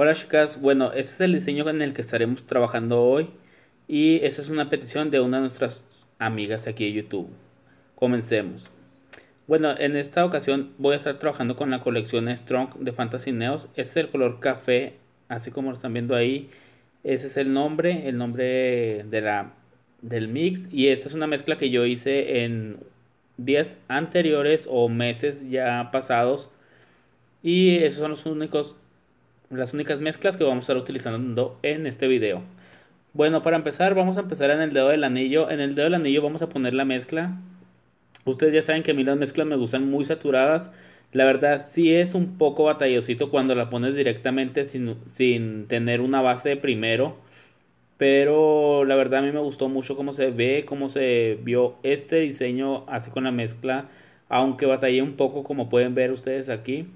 Hola chicas, bueno, este es el diseño en el que estaremos trabajando hoy y esta es una petición de una de nuestras amigas aquí de YouTube. Comencemos. Bueno, en esta ocasión voy a estar trabajando con la colección Strong de Fantasy Neos. Este es el color café, así como lo están viendo ahí. Ese es el nombre, el nombre de la, del mix y esta es una mezcla que yo hice en días anteriores o meses ya pasados y esos son los únicos las únicas mezclas que vamos a estar utilizando en este video. Bueno, para empezar vamos a empezar en el dedo del anillo. En el dedo del anillo vamos a poner la mezcla. Ustedes ya saben que a mí las mezclas me gustan muy saturadas. La verdad sí es un poco batallosito cuando la pones directamente sin, sin tener una base primero. Pero la verdad a mí me gustó mucho cómo se ve, cómo se vio este diseño así con la mezcla. Aunque batallé un poco como pueden ver ustedes aquí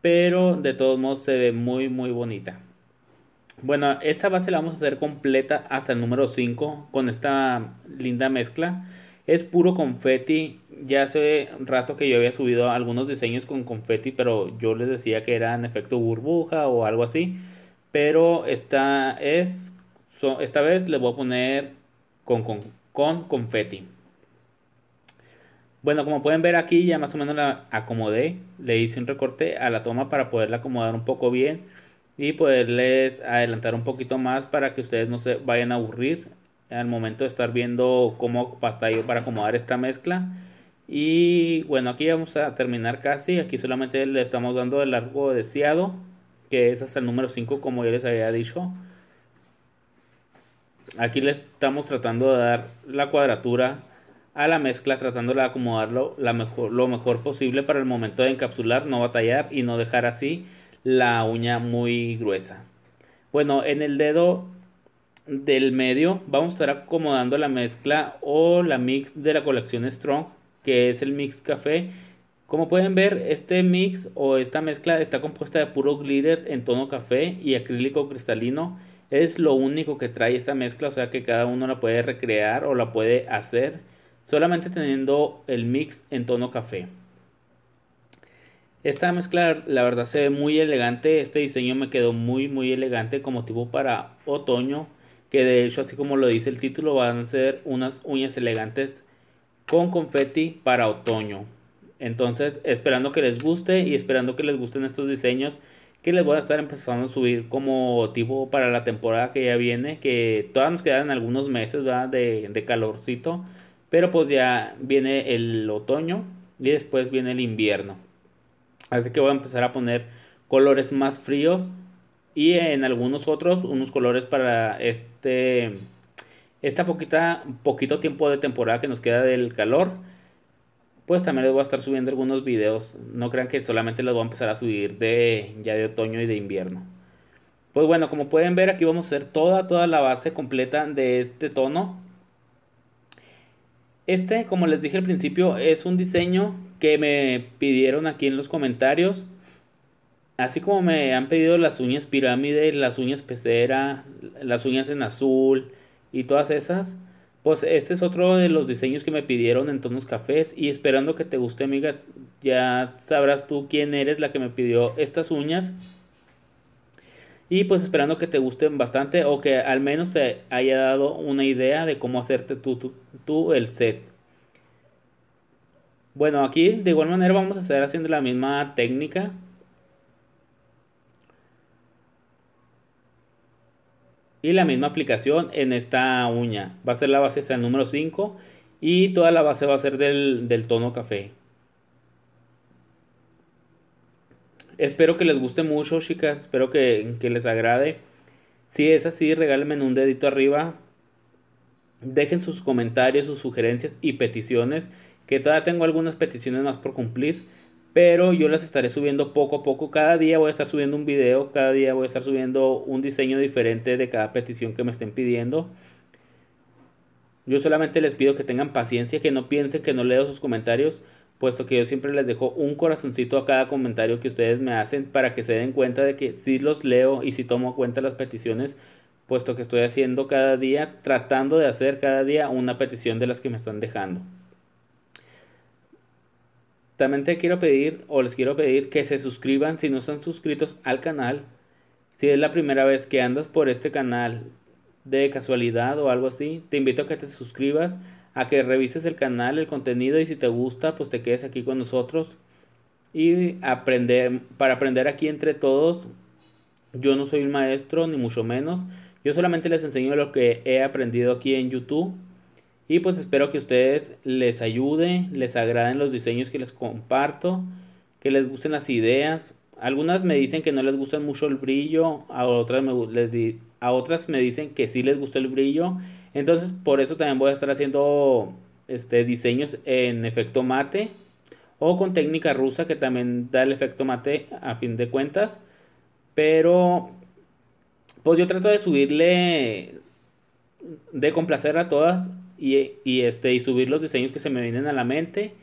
pero de todos modos se ve muy muy bonita. Bueno, esta base la vamos a hacer completa hasta el número 5 con esta linda mezcla. Es puro confeti, ya hace rato que yo había subido algunos diseños con confeti, pero yo les decía que era en efecto burbuja o algo así. Pero esta, es, esta vez le voy a poner con, con, con confeti. Bueno, como pueden ver aquí ya más o menos la acomodé, le hice un recorte a la toma para poderla acomodar un poco bien y poderles adelantar un poquito más para que ustedes no se vayan a aburrir al momento de estar viendo cómo batallo para acomodar esta mezcla. Y bueno, aquí vamos a terminar casi, aquí solamente le estamos dando el largo deseado, que es hasta el número 5 como ya les había dicho. Aquí le estamos tratando de dar la cuadratura a la mezcla tratándola de acomodarlo la mejor, lo mejor posible para el momento de encapsular, no batallar y no dejar así la uña muy gruesa. Bueno, en el dedo del medio vamos a estar acomodando la mezcla o la mix de la colección Strong, que es el mix café. Como pueden ver, este mix o esta mezcla está compuesta de puro glitter en tono café y acrílico cristalino. Es lo único que trae esta mezcla, o sea que cada uno la puede recrear o la puede hacer solamente teniendo el mix en tono café. Esta mezcla la verdad se ve muy elegante, este diseño me quedó muy muy elegante como tipo para otoño, que de hecho así como lo dice el título van a ser unas uñas elegantes con confeti para otoño. Entonces esperando que les guste y esperando que les gusten estos diseños que les voy a estar empezando a subir como tipo para la temporada que ya viene, que todavía nos quedan algunos meses De, de calorcito. Pero pues ya viene el otoño y después viene el invierno. Así que voy a empezar a poner colores más fríos y en algunos otros unos colores para este esta poquita poquito tiempo de temporada que nos queda del calor pues también les voy a estar subiendo algunos videos no crean que solamente los voy a empezar a subir de ya de otoño y de invierno pues bueno como pueden ver aquí vamos a hacer toda toda la base completa de este tono este, como les dije al principio, es un diseño que me pidieron aquí en los comentarios. Así como me han pedido las uñas pirámide, las uñas pecera, las uñas en azul y todas esas. Pues este es otro de los diseños que me pidieron en tonos cafés y esperando que te guste amiga, ya sabrás tú quién eres la que me pidió estas uñas. Y pues esperando que te gusten bastante o que al menos te haya dado una idea de cómo hacerte tú, el set. Bueno, aquí de igual manera vamos a estar haciendo la misma técnica. Y la misma aplicación en esta uña. Va a ser la base es el número 5 y toda la base va a ser del tono café. Espero que les guste mucho, chicas. Espero que, les agrade. Si es así, regálenme un dedito arriba. Dejen sus comentarios, sus sugerencias y peticiones. Que todavía tengo algunas peticiones más por cumplir. Pero yo las estaré subiendo poco a poco. Cada día voy a estar subiendo un video. Cada día voy a estar subiendo un diseño diferente de cada petición que me estén pidiendo. Yo solamente les pido que tengan paciencia, que no piensen que no leo sus comentarios puesto que yo siempre les dejo un corazoncito a cada comentario que ustedes me hacen para que se den cuenta de que sí los leo y si tomo cuenta las peticiones, puesto que estoy haciendo cada día, tratando de hacer cada día una petición de las que me están dejando. También te quiero pedir o les quiero pedir que se suscriban si no están suscritos al canal. Si es la primera vez que andas por este canal de casualidad o algo así, te invito a que te suscribas a que revises el canal, el contenido y si te gusta, pues te quedes aquí con nosotros y aprender para aprender aquí entre todos. Yo no soy un maestro ni mucho menos. Yo solamente les enseño lo que he aprendido aquí en YouTube y pues espero que ustedes les ayude, les agraden los diseños que les comparto, que les gusten las ideas. Algunas me dicen que no les gusta mucho el brillo, a otras me, les a otras me dicen que sí les gusta el brillo entonces, por eso también voy a estar haciendo este, diseños en efecto mate o con técnica rusa que también da el efecto mate a fin de cuentas. Pero, pues yo trato de subirle, de complacer a todas y, este, y subir los diseños que se me vienen a la mente.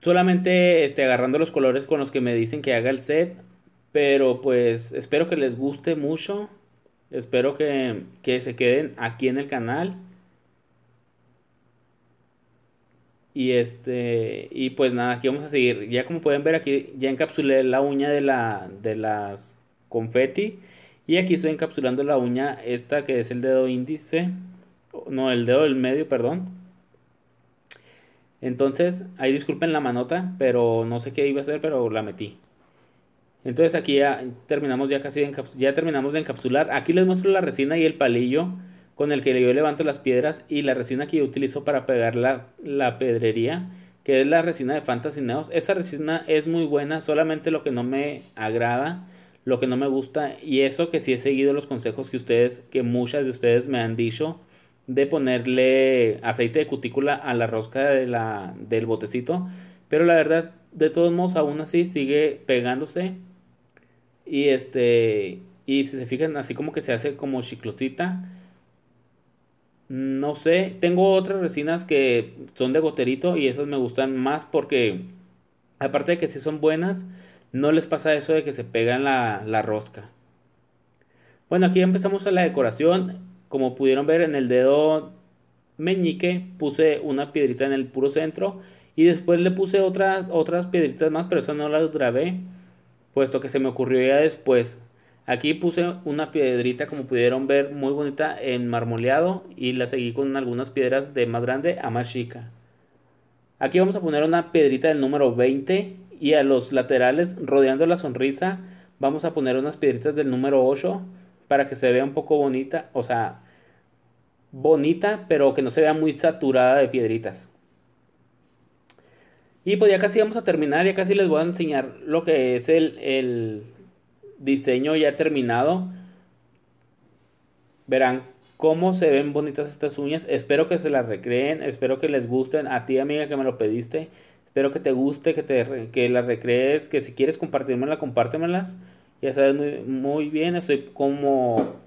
Solamente este, agarrando los colores con los que me dicen que haga el set. Pero pues espero que les guste mucho. Espero que, se queden aquí en el canal. Y este. Y pues nada, aquí vamos a seguir. Ya como pueden ver aquí, ya encapsulé la uña de la. de las confeti. Y aquí estoy encapsulando la uña esta que es el dedo índice. No, el dedo del medio, perdón. Entonces, ahí disculpen la manota, pero no sé qué iba a hacer, pero la metí. Entonces aquí ya terminamos ya casi de ya terminamos de encapsular. Aquí les muestro la resina y el palillo con el que yo levanto las piedras y la resina que yo utilizo para pegar la, pedrería, que es la resina de Fantasy Neos. Esa resina es muy buena, solamente lo que no me agrada, lo que no me gusta y eso que sí he seguido los consejos que ustedes, que muchas de ustedes me han dicho de ponerle aceite de cutícula a la rosca de la, del botecito. Pero la verdad, de todos modos, aún así sigue pegándose y este, y si se fijan, así como que se hace como chiclosita. No sé, tengo otras resinas que son de goterito y esas me gustan más porque, aparte de que si son buenas, no les pasa eso de que se pegan la, la rosca. Bueno, aquí ya empezamos a la decoración. Como pudieron ver en el dedo meñique puse una piedrita en el puro centro y después le puse otras, otras piedritas más, pero esas no las grabé puesto que se me ocurrió ya después. Aquí puse una piedrita como pudieron ver muy bonita en marmoleado y la seguí con algunas piedras de más grande a más chica. Aquí vamos a poner una piedrita del número 20 y a los laterales rodeando la sonrisa vamos a poner unas piedritas del número 8 para que se vea un poco bonita, o sea, bonita pero que no se vea muy saturada de piedritas. Y pues ya casi vamos a terminar, ya casi les voy a enseñar lo que es el, diseño ya terminado. Verán cómo se ven bonitas estas uñas. Espero que se las recreen, espero que les gusten. A ti amiga que me lo pediste, espero que te guste, que, te, las recrees, que si quieres compartírmela, compártemelas. Ya sabes muy, bien, estoy como...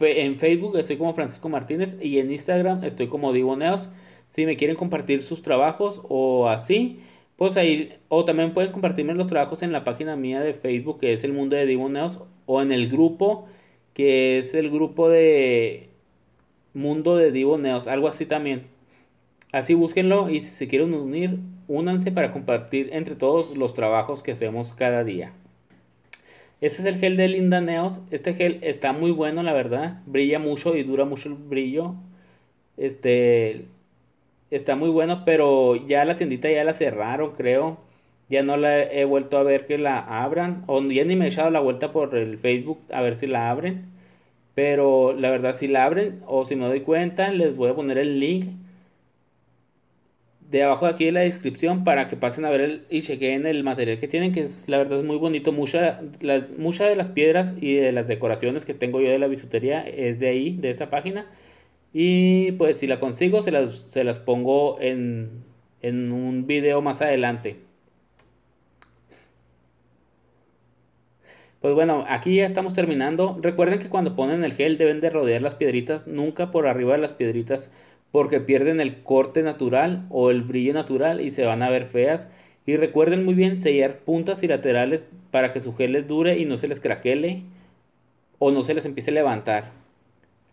En Facebook estoy como Francisco Martínez y en Instagram estoy como Divo Neos si me quieren compartir sus trabajos o así, pues ahí, o también pueden compartirme los trabajos en la página mía de Facebook, que es el mundo de Neos. o en el grupo, que es el grupo de mundo de Neos. algo así también. Así búsquenlo y si se quieren unir, únanse para compartir entre todos los trabajos que hacemos cada día. Este es el gel de Linda Neos. Este gel está muy bueno, la verdad. Brilla mucho y dura mucho el brillo. Este, está muy bueno, pero ya la tiendita ya la cerraron, creo. Ya no la he vuelto a ver que la abran. O ya ni me he echado la vuelta por el Facebook a ver si la abren. Pero la verdad, si la abren o si me doy cuenta, les voy a poner el link de abajo de aquí en la descripción para que pasen a ver el, y chequen el material que tienen, que es, la verdad es muy bonito. Muchas las, muchas de las piedras y de las decoraciones que tengo yo de la bisutería es de ahí, de esa página. Y pues si la consigo, se las, se las pongo en, en un video más adelante. Pues bueno, aquí ya estamos terminando. Recuerden que cuando ponen el gel deben de rodear las piedritas, nunca por arriba de las piedritas, porque pierden el corte natural o el brillo natural y se van a ver feas. Y recuerden muy bien sellar puntas y laterales para que su gel les dure y no se les craquele o no se les empiece a levantar.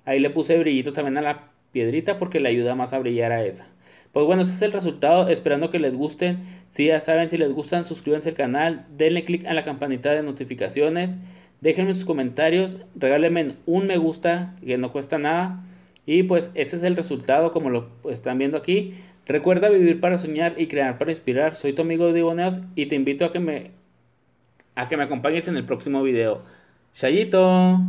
Ahí le puse brillito también a la piedrita porque le ayuda más a brillar a esa. Pues bueno, ese es el resultado. Esperando que les gusten. Si ya saben, si les gustan, suscríbanse al canal. Denle click a la campanita de notificaciones. Déjenme sus comentarios. Regálenme un me gusta que no cuesta nada. Y pues ese es el resultado como lo están viendo aquí. Recuerda vivir para soñar y crear para inspirar. Soy tu amigo de y te invito a que me, a que me acompañes en el próximo video. Chayito.